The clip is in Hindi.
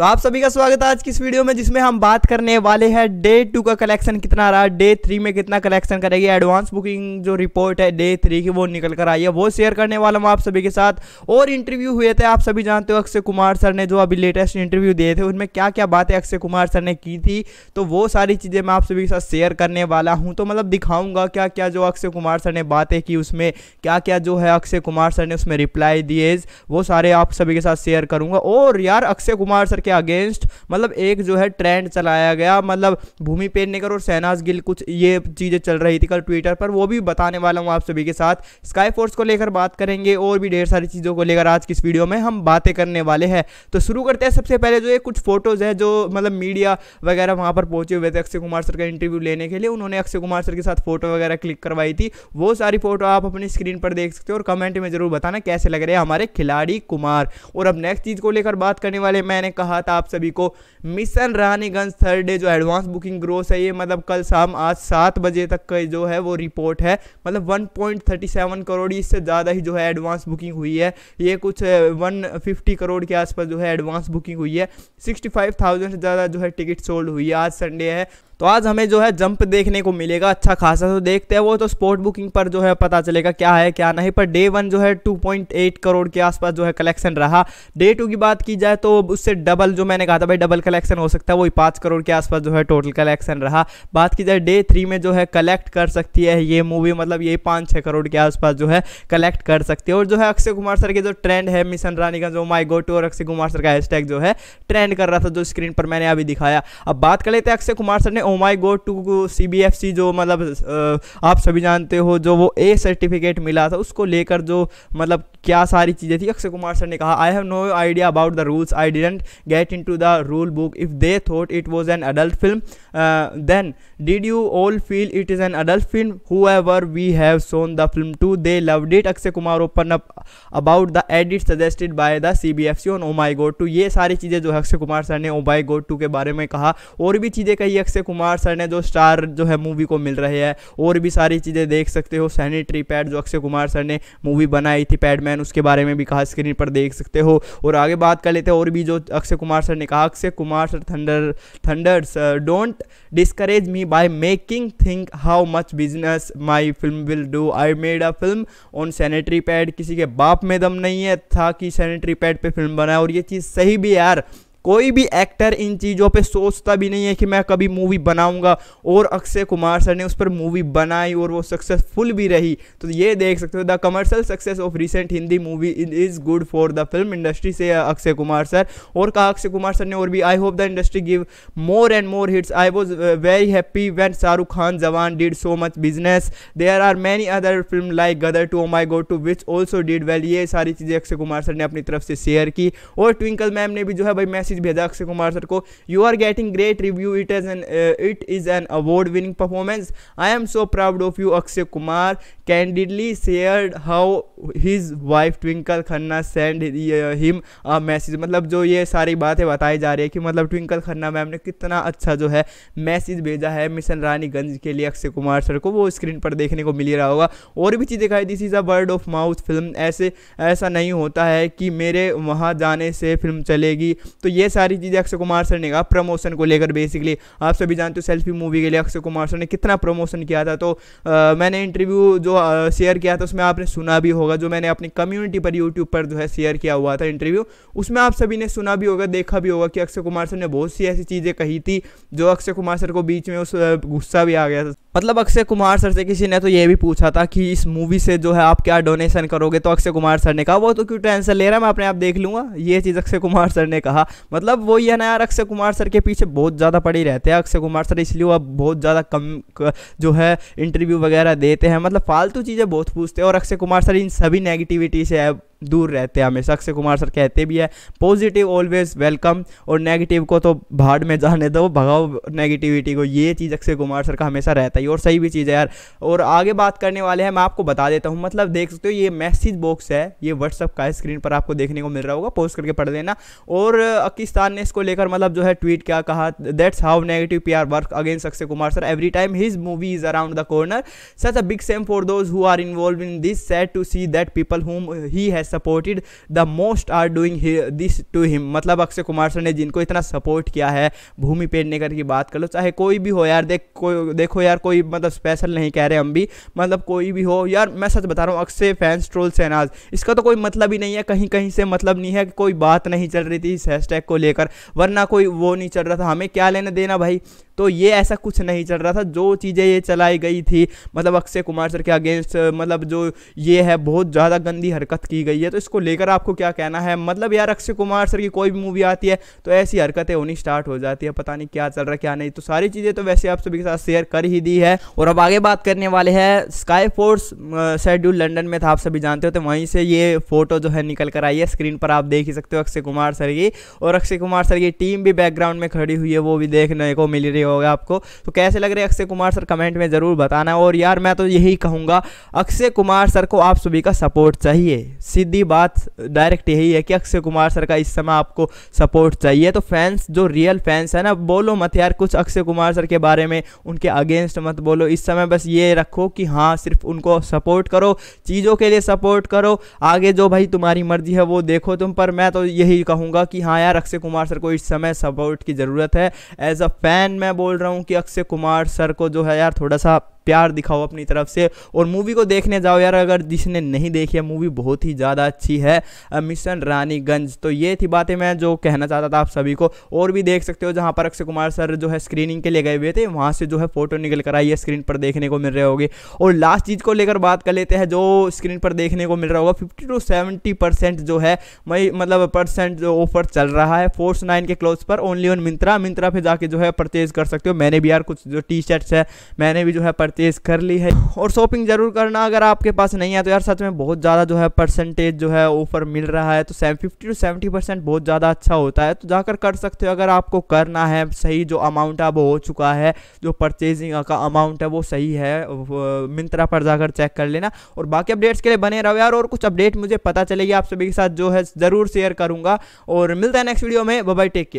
तो आप सभी का स्वागत है आज की इस वीडियो में जिसमें हम बात करने वाले हैं डे टू का कलेक्शन कितना रहा डे थ्री में कितना कलेक्शन करेगी एडवांस बुकिंग जो रिपोर्ट है डे थ्री की वो निकल कर आई है वो शेयर करने वाला हूँ आप सभी के साथ और इंटरव्यू हुए थे आप सभी जानते हो अक्षय कुमार सर ने जो अभी लेटेस्ट इंटरव्यू दिए थे उनमें क्या क्या बातें अक्षय कुमार सर ने की थी तो वो सारी चीज़ें मैं आप सभी के साथ शेयर करने वाला हूँ तो मतलब दिखाऊँगा क्या क्या जो अक्षय कुमार सर ने बातें की उसमें क्या क्या जो है अक्षय कुमार सर ने उसमें रिप्लाई दिए वो सारे आप सभी के साथ शेयर करूँगा और यार अक्षय कुमार सर के के अगेंस्ट मतलब एक जो है ट्रेंड चलाया गया मतलब भूमि पेडनेकर और सहनाज गिल कुछ ये चीज़ें चल रही थी कल ट्विटर पर वो भी बताने वाला हूँ आप सभी के साथ स्काई फोर्स को लेकर बात करेंगे और भी ढेर सारी चीज़ों को लेकर आज की इस वीडियो में हम बातें करने वाले हैं तो शुरू करते हैं सबसे पहले जो ये कुछ फोटोज़ है जो मतलब मीडिया वगैरह वहाँ पर पहुँचे हुए थे अक्षय कुमार सर का इंटरव्यू लेने के लिए उन्होंने अक्षय कुमार सर के साथ फोटो वगैरह क्लिक करवाई थी वो सारी फोटो आप अपनी स्क्रीन पर देख सकते हो और कमेंट में जरूर बताना कैसे लग रहे हैं हमारे खिलाड़ी कुमार और अब नेक्स्ट चीज़ को लेकर बात करने वाले मैंने कहा कहा था आप सभी को मिशन रानीगंज थर्ड डे जो एडवांस बुकिंग ग्रोस है ये मतलब कल शाम आज सात बजे तक का जो है वो रिपोर्ट है मतलब 1.37 करोड़ इससे ज़्यादा ही जो है एडवांस बुकिंग हुई है ये कुछ 150 करोड़ के आसपास जो है एडवांस बुकिंग हुई है सिक्सटी से ज़्यादा जो है टिकट सोल्ड हुई है आज संडे है तो आज हमें जो है जंप देखने को मिलेगा अच्छा खासा तो देखते हैं वो तो स्पोर्ट बुकिंग पर जो है पता चलेगा क्या है क्या नहीं पर डे वन जो है 2.8 करोड़ के आसपास जो है कलेक्शन रहा डे टू की बात की जाए तो उससे डबल जो मैंने कहा था भाई डबल कलेक्शन हो सकता है वही पाँच करोड़ के आसपास जो है टोटल कलेक्शन रहा बात की जाए डे थ्री में जो है कलेक्ट कर सकती है ये मूवी मतलब ये पाँच छः करोड़ के आसपास जो है कलेक्ट कर सकती है और जो है अक्षय कुमार सर के जो ट्रेंड है मिशन रानी का जो माई गो टू और अक्षय कुमार सर का हैश जो है ट्रेंड कर रहा था जो स्क्रीन पर मैंने अभी दिखाया अब बात कर लेते हैं अक्षय कुमार सर ने Oh My God Two C B F C जो मतलब आप सभी जानते हो जो वो ए सर्टिफिकेट मिला था उसको लेकर जो मतलब क्या सारी चीज़ें थी अक्षय कुमार सर ने कहा I have no idea about the rules I didn't get into the rule book if they thought it was an adult film then did you all feel it is an adult film whoever we have shown the film to they loved it Akshay Kumar open up about the edit suggested by the C B F C on Oh My God Two ये सारी चीज़ें जो है अक्षय कुमार सर ने ओ माई गोड टू के बारे में कहा और भी चीज़ें कही अक्षय कुमार सर ने जो स्टार जो है मूवी को मिल रहे हैं और भी सारी चीज़ें देख सकते हो सैनिटरी पैड जो अक्षय कुमार सर ने मूवी बनाई थी पैड में मैन उसके बारे में भी कहा स्क्रीन पर देख सकते हो और आगे बात कर लेते हैं और भी जो अक्षय कुमार सर ने कहा Akshay Kumar sir thunder thunders don't discourage me by making think how much business my film will do I made a film on sanitary pad किसी के बाप में दम नहीं है था कि सैनिटरी पैड पर फिल्म बनाए और ये चीज़ सही भी यार कोई भी एक्टर इन चीज़ों पे सोचता भी नहीं है कि मैं कभी मूवी बनाऊंगा और अक्षय कुमार सर ने उस पर मूवी बनाई और वो सक्सेसफुल भी रही तो ये देख सकते हो the commercial success of recent Hindi movie is good for the film industry से अक्षय कुमार सर और कहा अक्षय कुमार सर ने और भी I hope the industry give more and more hits I was very happy when Shahrukh Khan Jawan did so much business there are many other film like Gadar two My God Two which also did well ये सारी चीज़ें अक्षय कुमार सर ने अपनी तरफ से शेयर की और ट्विंकल मैम ने भी जो है भाई मैसेज मैसेज भेजा अक्षय कुमार सर को you are getting great review it is an it is an award winning performance I am so proud of you Akshay Kumar candidly share how his wife Twinkle Khanna send him a message मतलब जो ये सारी बातें बताई जा रही है कि मतलब ट्विंकल खन्ना मैम ने कितना अच्छा जो है मैसेज भेजा है मिशन रानीगंज के लिए अक्षय कुमार सर को वो स्क्रीन पर देखने को मिल रहा होगा और भी चीज़ दिखाई this is a word of mouth film ऐसे ऐसा नहीं होता है कि मेरे वहाँ जाने से फिल्म चलेगी तो ये ये सारी चीज़ें अक्षय कुमार सर ने कहा प्रमोशन को लेकर बेसिकली आप सभी जानते हो सेल्फी मूवी के लिए अक्षय कुमार सर ने कितना प्रमोशन किया था तो आ, मैंने इंटरव्यू जो शेयर किया था उसमें आपने सुना भी होगा जो मैंने अपनी कम्युनिटी पर यूट्यूब पर जो है शेयर किया हुआ था इंटरव्यू उसमें आप सभी ने सुना भी होगा देखा भी होगा कि अक्षय कुमार सर ने बहुत सी ऐसी चीज़ें कही थी जो अक्षय कुमार सर को बीच में उस गुस्सा भी आ गया था मतलब अक्षय कुमार सर से किसी ने तो ये भी पूछा था कि इस मूवी से जो है आप क्या डोनेशन करोगे तो अक्षय कुमार सर ने कहा वो तो क्यों टेंशन ले रहा है मैं अपने आप देख लूँगा ये चीज़ अक्षय कुमार सर ने कहा मतलब वही है ना यार अक्षय कुमार सर के पीछे बहुत ज़्यादा पड़े रहते हैं अक्षय कुमार सर इसलिए अब बहुत ज़्यादा कम जो है इंटरव्यू वगैरह देते हैं मतलब फालतू चीज़ें बहुत पूछते हैं और अक्षय कुमार सर इन सभी नेगेटिविटी से दूर रहते हैं हमेशा अक्षय कुमार सर कहते भी है पॉजिटिव ऑलवेज वेलकम और नेगेटिव को तो भाड़ में जाने दो भगाओ नेगेटिविटी को ये चीज़ अक्षय कुमार सर का हमेशा रहता है और सही भी चीज़ है यार और आगे बात करने वाले हैं मैं आपको बता देता हूँ मतलब देख सकते हो ये मैसेज बॉक्स है ये व्हाट्सअप का स्क्रीन पर आपको देखने को मिल रहा होगा पोस्ट करके पढ़ लेना और पाकिस्तान ने इसको लेकर मतलब जो है ट्वीट क्या कहा that's how negative P R work against Akshay Kumar sir every time his movie is around the corner such a big shame for those who are involve in this set to see that people whom he has supported the most are doing this to him मतलब अक्षय कुमार सर ने जिनको इतना सपोर्ट किया है भूमि पेडनेकर की बात कर लो चाहे कोई भी हो यार देख कोई देखो यार कोई मतलब स्पेशल नहीं कह रहे हम भी मतलब कोई भी हो यार मैं सच बता रहा हूँ अक्षय फैंस ट्रोल अनाज इसका तो कोई मतलब ही नहीं है कहीं कहीं से मतलब नहीं है कि कोई बात नहीं चल रही थी इस हैशटैग को लेकर वरना कोई वो नहीं चल रहा था हमें क्या लेना देना भाई तो ये ऐसा कुछ नहीं चल रहा था जो चीज़ें ये चलाई गई थी मतलब अक्षय कुमार सर के अगेंस्ट मतलब जो ये है बहुत ज़्यादा गंदी हरकत की गई है तो इसको लेकर आपको क्या कहना है मतलब यार अक्षय कुमार सर की कोई भी मूवी आती है तो ऐसी हरकतें होनी स्टार्ट हो जाती है पता नहीं क्या चल रहा है क्या नहीं तो सारी चीज़ें तो वैसे आप सभी के साथ शेयर कर ही दी है और अब आगे बात करने वाले हैं स्काई फोर्स शेड्यूल लंडन में था आप सभी जानते हो तो वहीं से ये फोटो जो है निकल कर आई है स्क्रीन पर आप देख ही सकते हो अक्षय कुमार सर की और अक्षय कुमार सर की टीम भी बैकग्राउंड में खड़ी हुई है वो भी देखने को मिल रही है होगा आपको तो कैसे लग रहे अक्षय कुमार सर कमेंट में ज़रूर बताना और यार मैं तो यही कहूँगा अक्षय कुमार सर को आप सभी का सपोर्ट चाहिए सीधी बात डायरेक्ट यही है कि अक्षय कुमार सर का इस समय आपको सपोर्ट चाहिए तो फैंस जो रियल फैंस है ना बोलो मत यार कुछ अक्षय कुमार सर के बारे में उनके अगेंस्ट मत बोलो इस समय बस ये रखो कि हाँ सिर्फ उनको सपोर्ट करो चीज़ों के लिए सपोर्ट करो आगे जो भाई तुम्हारी मर्जी है वो देखो तुम पर मैं तो यही कहूँगा कि हाँ यार अक्षय कुमार सर को इस समय सपोर्ट की ज़रूरत है एज अ फैन मैं मैं बोल रहा हूँ कि अक्षय कुमार सर को जो है यार थोड़ा सा प्यार दिखाओ अपनी तरफ से और मूवी को देखने जाओ यार अगर जिसने नहीं देखी है मूवी बहुत ही ज़्यादा अच्छी है मिशन रानीगंज तो ये थी बातें मैं जो कहना चाहता था आप सभी को और भी देख सकते हो जहाँ पर अक्षय कुमार सर जो है स्क्रीनिंग के लिए गए हुए थे वहाँ से जो है फोटो निकल कर आई है स्क्रीन पर देखने को मिल रहे होगी और लास्ट चीज़ को लेकर बात कर लेते हैं जो स्क्रीन पर देखने को मिल रहा होगा फिफ्टी टू सेवेंटी परसेंट जो है मई मतलब परसेंट जो ऑफर चल रहा है फोर्स नाइन के क्लोथ पर ओनली ऑन मिंत्रा मिंत्रा पर जाके जो है परचेज कर सकते हो मैंने भी यार कुछ जो टी शर्ट्स है मैंने भी जो है परचेज कर ली है और शॉपिंग जरूर करना अगर आपके पास नहीं है तो यार सच में बहुत ज़्यादा जो है परसेंटेज जो है ऑफर मिल रहा है तो seven fifty to seventy percent बहुत ज़्यादा अच्छा होता है तो जाकर कर सकते हो अगर आपको करना है सही जो अमाउंट है वो हो चुका है जो परचेजिंग का अमाउंट है वो सही है मिंत्रा पर जाकर चेक कर लेना और बाकी अपडेट्स के लिए बने रहो यार और कुछ अपडेट मुझे पता चलेगी आप सभी के साथ जो है ज़रूर शेयर करूँगा और मिलता है नेक्स्ट वीडियो में बाई टेक केयर